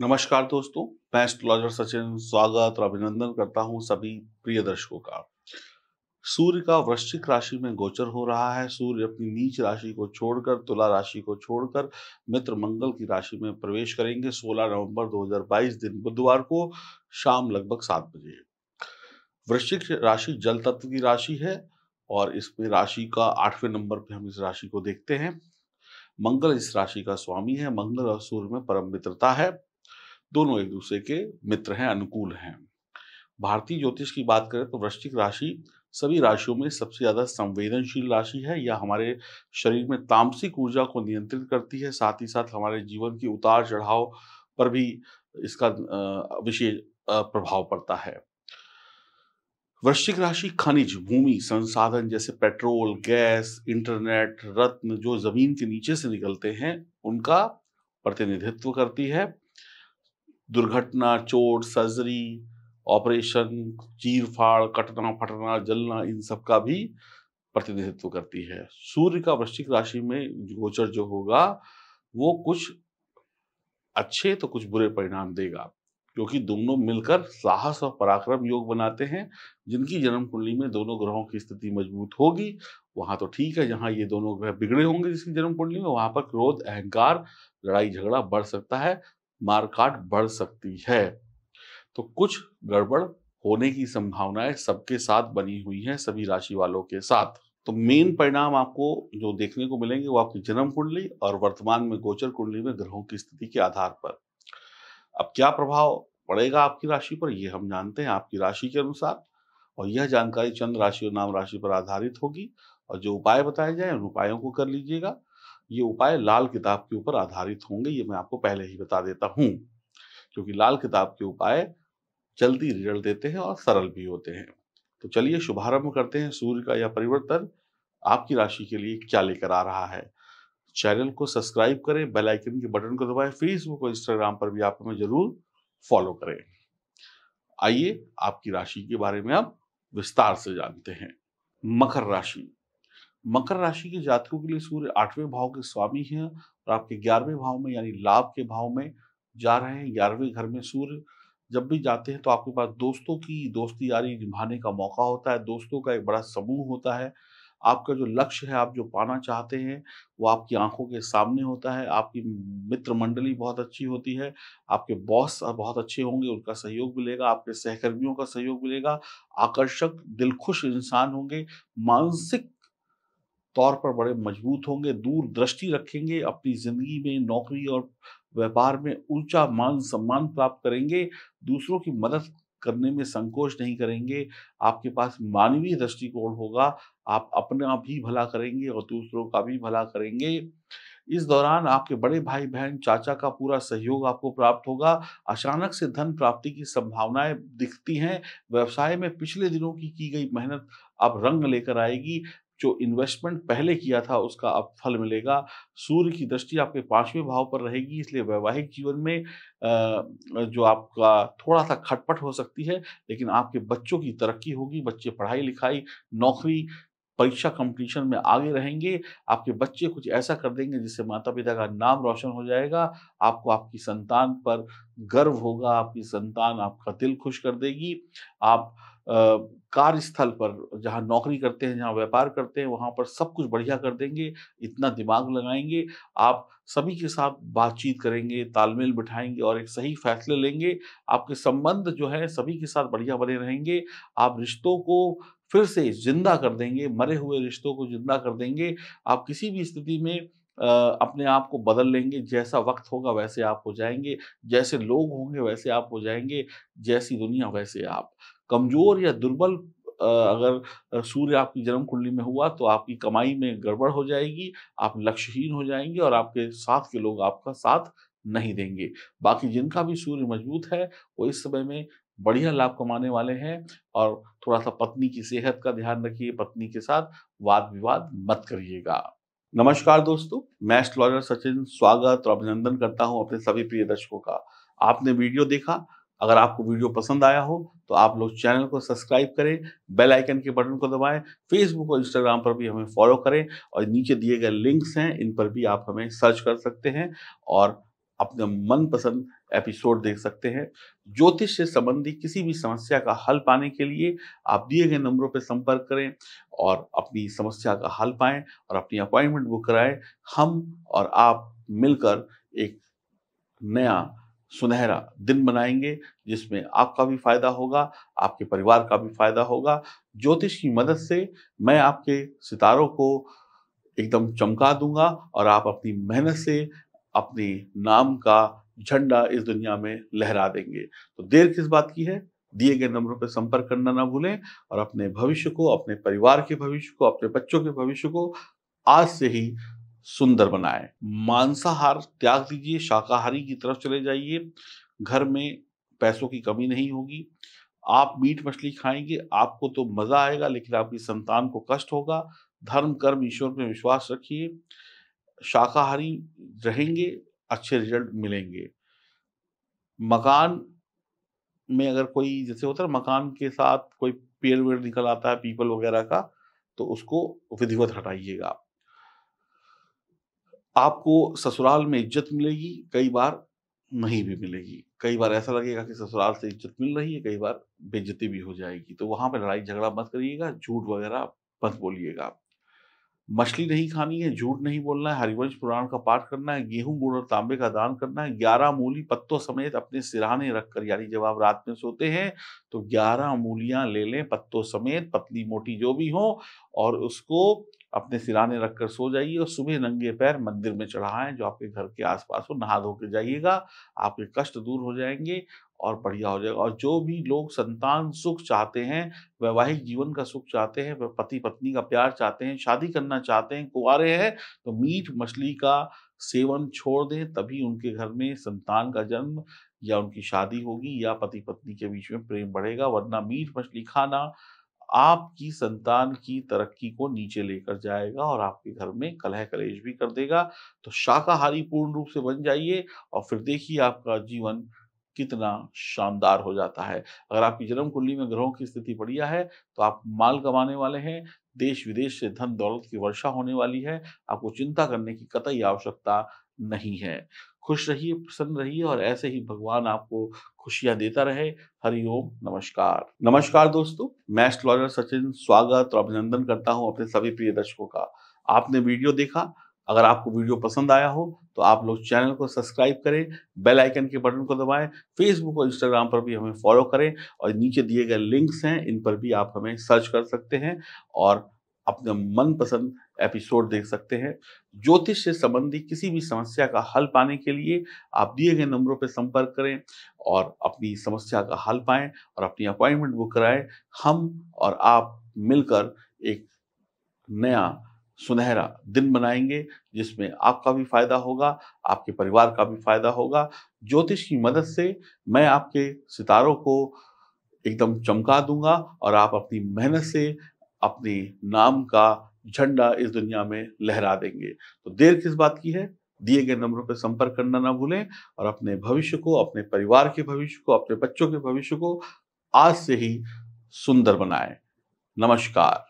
नमस्कार दोस्तों मैं एस्ट्रोलॉजर सचिन स्वागत और अभिनंदन करता हूं सभी प्रिय दर्शकों का सूर्य का वृश्चिक राशि में गोचर हो रहा है सूर्य अपनी नीच राशि को छोड़कर तुला राशि को छोड़कर मित्र मंगल की राशि में प्रवेश करेंगे 16 नवंबर 2022 दिन बुधवार को शाम लगभग सात बजे वृश्चिक राशि जल तत्व की राशि है और इसमें राशि का आठवें नंबर पे हम इस राशि को देखते हैं मंगल इस राशि का स्वामी है मंगल और सूर्य में परम मित्रता है दोनों एक दूसरे के मित्र हैं अनुकूल हैं भारतीय ज्योतिष की बात करें तो वृश्चिक राशि सभी राशियों में सबसे ज़्यादा संवेदनशील राशि है यह हमारे शरीर में तामसिक ऊर्जा को नियंत्रित करती है साथ ही साथ हमारे जीवन की उतार चढ़ाव पर भी इसका विशेष प्रभाव पड़ता है वृश्चिक राशि खनिज भूमि संसाधन जैसे पेट्रोल गैस इंटरनेट रत्न जो जमीन के नीचे से निकलते हैं उनका प्रतिनिधित्व करती है दुर्घटना चोट सर्जरी ऑपरेशन चीर फाड़ कटना फटना जलना इन सब का भी प्रतिनिधित्व करती है सूर्य का वृश्चिक राशि में गोचर जो होगा वो कुछ अच्छे तो कुछ बुरे परिणाम देगा क्योंकि दोनों मिलकर साहस और पराक्रम योग बनाते हैं जिनकी जन्म कुंडली में दोनों ग्रहों की स्थिति मजबूत होगी वहां तो ठीक है जहां ये दोनों ग्रह बिगड़े होंगे जिसकी जन्म कुंडली में वहां पर क्रोध अहंकार लड़ाई झगड़ा बढ़ सकता है मारकाट बढ़ सकती है तो कुछ गड़बड़ होने की संभावनाएं सबके साथ बनी हुई है सभी राशि वालों के साथ तो मेन परिणाम आपको जो देखने को मिलेंगे वो आपकी जन्म कुंडली और वर्तमान में गोचर कुंडली में ग्रहों की स्थिति के आधार पर अब क्या प्रभाव पड़ेगा आपकी राशि पर ये हम जानते हैं आपकी राशि के अनुसार और यह जानकारी चंद्र राशि और नाम राशि पर आधारित होगी और जो उपाय बताए जाए उन उपायों को कर लीजिएगा ये उपाय लाल किताब के ऊपर आधारित होंगे ये मैं आपको पहले ही बता देता हूं क्योंकि लाल किताब के उपाय जल्दी रिजल्ट देते हैं और सरल भी होते हैं तो चलिए शुभारंभ करते हैं सूर्य का यह परिवर्तन आपकी राशि के लिए क्या लेकर आ रहा है चैनल को सब्सक्राइब करें बेल आइकन के बटन को दबाएं फेसबुक और इंस्टाग्राम पर भी आप हमें जरूर फॉलो करें आइए आपकी राशि के बारे में आप विस्तार से जानते हैं मकर राशि मकर राशि के जातकों के लिए सूर्य आठवें भाव के स्वामी हैं और आपके ग्यारहवें भाव में यानी लाभ के भाव में जा रहे हैं ग्यारहवें घर में सूर्य जब भी जाते हैं तो आपके पास दोस्तों की दोस्ती यारी निभाने का मौका होता है दोस्तों का एक बड़ा समूह होता है आपका जो लक्ष्य है आप जो पाना चाहते हैं वो आपकी आंखों के सामने होता है आपकी मित्र मंडली बहुत अच्छी होती है आपके बॉस बहुत अच्छे होंगे उनका सहयोग मिलेगा आपके सहकर्मियों का सहयोग मिलेगा आकर्षक दिलखुश इंसान होंगे मानसिक तौर पर बड़े मजबूत होंगे दूर दृष्टि रखेंगे अपनी ज़िंदगी में नौकरी और व्यापार में ऊंचा मान सम्मान प्राप्त करेंगे दूसरों की मदद करने में संकोच नहीं करेंगे आपके पास मानवीय दृष्टिकोण होगा आप अपना भी भला करेंगे और दूसरों का भी भला करेंगे इस दौरान आपके बड़े भाई बहन चाचा का पूरा सहयोग आपको प्राप्त होगा अचानक से धन प्राप्ति की संभावनाएं दिखती हैं व्यवसाय में पिछले दिनों की की गई मेहनत अब रंग लेकर आएगी जो इन्वेस्टमेंट पहले किया था उसका अब फल मिलेगा सूर्य की दृष्टि आपके पांचवें भाव पर रहेगी इसलिए वैवाहिक जीवन में जो आपका थोड़ा सा खटपट हो सकती है लेकिन आपके बच्चों की तरक्की होगी बच्चे पढ़ाई लिखाई नौकरी परीक्षा कंपटीशन में आगे रहेंगे आपके बच्चे कुछ ऐसा कर देंगे जिससे माता पिता का नाम रोशन हो जाएगा आपको आपकी संतान पर गर्व होगा आपकी संतान आपका दिल खुश कर देगी आप कार्यस्थल पर जहाँ नौकरी करते हैं जहाँ व्यापार करते हैं वहाँ पर सब कुछ बढ़िया कर देंगे इतना दिमाग लगाएंगे आप सभी के साथ बातचीत करेंगे तालमेल बिठाएंगे और एक सही फैसले लेंगे आपके संबंध जो है सभी के साथ बढ़िया बने रहेंगे आप रिश्तों को फिर से जिंदा कर देंगे मरे हुए रिश्तों को जिंदा कर देंगे आप किसी भी स्थिति में अपने आप को बदल लेंगे जैसा वक्त होगा वैसे आप हो जाएंगे जैसे लोग होंगे वैसे आप हो जाएंगे जैसी दुनिया वैसे आप कमजोर या दुर्बल अगर सूर्य आपकी जन्म कुंडली में हुआ तो आपकी कमाई में गड़बड़ हो जाएगी आप लक्ष्यहीन हो जाएंगे और आपके साथ के लोग आपका साथ नहीं देंगे बाकी जिनका भी सूर्य मजबूत है वो इस समय में बढ़िया लाभ कमाने वाले हैं और थोड़ा सा पत्नी की सेहत का ध्यान रखिए पत्नी के साथ वाद विवाद मत करिएगा नमस्कार दोस्तों मैं एस्ट्रोलॉजर सचिन स्वागत और अभिनंदन करता हूं अपने सभी प्रिय दर्शकों का आपने वीडियो देखा अगर आपको वीडियो पसंद आया हो तो आप लोग चैनल को सब्सक्राइब करें बेल आइकन के बटन को दबाएं फेसबुक और इंस्टाग्राम पर भी हमें फॉलो करें और नीचे दिए गए लिंक्स हैं इन पर भी आप हमें सर्च कर सकते हैं और अपने मनपसंद एपिसोड देख सकते हैं ज्योतिष से संबंधी किसी भी समस्या का हल पाने के लिए आप दिए गए नंबरों पर संपर्क करें और अपनी समस्या का हल पाएं और अपनी अपॉइंटमेंट बुक कराएं हम और आप मिलकर एक नया सुनहरा दिन बनाएंगे जिसमें आपका भी फायदा होगा आपके परिवार का भी फायदा होगा ज्योतिष की मदद से मैं आपके सितारों को एकदम चमका दूंगा और आप अपनी मेहनत से अपने नाम का झंडा इस दुनिया में लहरा देंगे तो देर किस बात की है दिए गए नंबरों पर संपर्क करना ना भूलें और अपने भविष्य को अपने परिवार के भविष्य को अपने बच्चों के भविष्य को आज से ही सुंदर बनाएं मांसाहार त्याग दीजिए शाकाहारी की तरफ चले जाइए घर में पैसों की कमी नहीं होगी आप मीट मछली खाएंगे आपको तो मजा आएगा लेकिन आपकी संतान को कष्ट होगा धर्म कर्म ईश्वर में विश्वास रखिए शाकाहारी रहेंगे अच्छे रिजल्ट मिलेंगे मकान में अगर कोई जैसे होता है मकान के साथ कोई पेड़ वेड़ निकल आता है पीपल वगैरह का तो उसको विधिवत हटाइएगा आपको ससुराल में इज्जत मिलेगी कई बार नहीं भी मिलेगी कई बार ऐसा लगेगा कि ससुराल से इज्जत मिल रही है कई बार बेज्जती भी हो जाएगी तो वहां पर लड़ाई झगड़ा मत करिएगा झूठ वगैरह मत बोलिएगा मछली नहीं खानी है झूठ नहीं बोलना है हरिवंश पुराण का पाठ करना है गेहूं गुड़ और तांबे का दान करना है ग्यारह मूली पत्तों समेत अपने सिराने रखकर यानी जब आप रात में सोते हैं तो ग्यारह मूलियां ले लें पत्तों समेत पतली मोटी जो भी हो और उसको अपने सिराने रख कर सो जाइए और सुबह नंगे पैर मंदिर में चढ़ाएं जो आपके घर के आसपास हो नहा धो के जाइएगा आपके कष्ट दूर हो जाएंगे और बढ़िया हो जाएगा और जो भी लोग संतान सुख चाहते हैं वैवाहिक जीवन का सुख चाहते हैं पति पत्नी का प्यार चाहते हैं शादी करना चाहते हैं कुंवारे हैं तो मीट मछली का सेवन छोड़ दें तभी उनके घर में संतान का जन्म या उनकी शादी होगी या पति पत्नी के बीच में प्रेम बढ़ेगा वरना मीट मछली खाना आपकी संतान की तरक्की को नीचे लेकर जाएगा और आपके घर में कलह कलेश भी कर देगा तो शाकाहारी पूर्ण रूप से बन जाइए और फिर देखिए आपका जीवन कितना शानदार हो जाता है अगर आपकी जन्म कुंडली में ग्रहों की स्थिति बढ़िया है तो आप माल कमाने वाले हैं देश विदेश से धन दौलत की वर्षा होने वाली है आपको चिंता करने की कतई आवश्यकता नहीं है खुश रहिए प्रसन्न रहिए और ऐसे ही भगवान आपको खुशियां देता रहे हरिओम नमस्कार नमस्कार दोस्तों मैं एस्ट्रोलॉजर सचिन स्वागत और अभिनंदन करता हूं अपने सभी प्रिय दर्शकों का आपने वीडियो देखा अगर आपको वीडियो पसंद आया हो तो आप लोग चैनल को सब्सक्राइब करें बेल आइकन के बटन को दबाएं फेसबुक और इंस्टाग्राम पर भी हमें फॉलो करें और नीचे दिए गए लिंक्स हैं इन पर भी आप हमें सर्च कर सकते हैं और अपने मनपसंद एपिसोड देख सकते हैं ज्योतिष से संबंधी किसी भी समस्या का हल पाने के लिए आप दिए गए नंबरों पर संपर्क करें और अपनी समस्या का हल पाएं और अपनी अपॉइंटमेंट बुक कराएं हम और आप मिलकर एक नया सुनहरा दिन बनाएंगे जिसमें आपका भी फायदा होगा आपके परिवार का भी फायदा होगा ज्योतिष की मदद से मैं आपके सितारों को एकदम चमका दूंगा और आप अपनी मेहनत से अपने नाम का झंडा इस दुनिया में लहरा देंगे तो देर किस बात की है दिए गए नंबरों पर संपर्क करना ना भूलें और अपने भविष्य को अपने परिवार के भविष्य को अपने बच्चों के भविष्य को आज से ही सुंदर बनाएं नमस्कार